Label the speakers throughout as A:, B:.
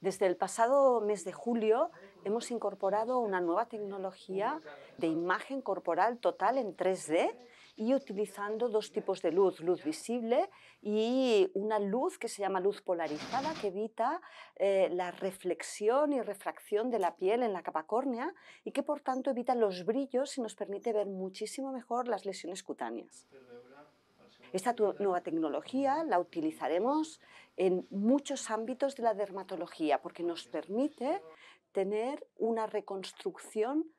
A: Desde el pasado mes de julio hemos incorporado una nueva tecnología de imagen corporal total en 3D y utilizando dos tipos de luz, luz visible y una luz que se llama luz polarizada que evita eh, la reflexión y refracción de la piel en la capa córnea y que por tanto evita los brillos y nos permite ver muchísimo mejor las lesiones cutáneas. Esta nueva tecnología la utilizaremos en muchos ámbitos de la dermatología porque nos permite tener una reconstrucción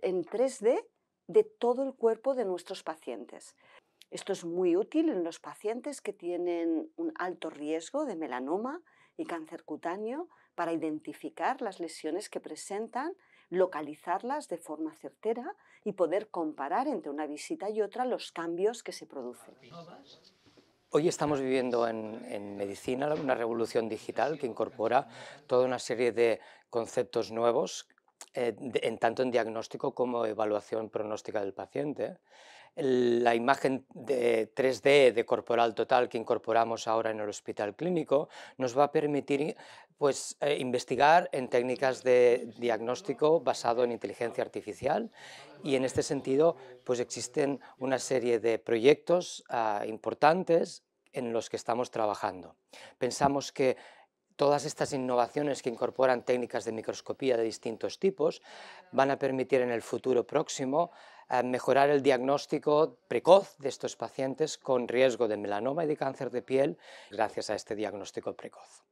A: en 3D de todo el cuerpo de nuestros pacientes. Esto es muy útil en los pacientes que tienen un alto riesgo de melanoma y cáncer cutáneo para identificar las lesiones que presentan localizarlas de forma certera y poder comparar entre una visita y otra los cambios que se producen.
B: Hoy estamos viviendo en, medicina una revolución digital que incorpora toda una serie de conceptos nuevos eh, en tanto en diagnóstico como evaluación pronóstica del paciente. La imagen de 3D de corporal total que incorporamos ahora en el hospital clínico nos va a permitir pues, eh, investigar en técnicas de diagnóstico basado en inteligencia artificial y en este sentido pues, existen una serie de proyectos ah, importantes en los que estamos trabajando. Pensamos que Todas estas innovaciones que incorporan técnicas de microscopía de distintos tipos van a permitir en el futuro próximo eh, mejorar el diagnóstico precoz de estos pacientes con riesgo de melanoma y de cáncer de piel gracias a este diagnóstico precoz.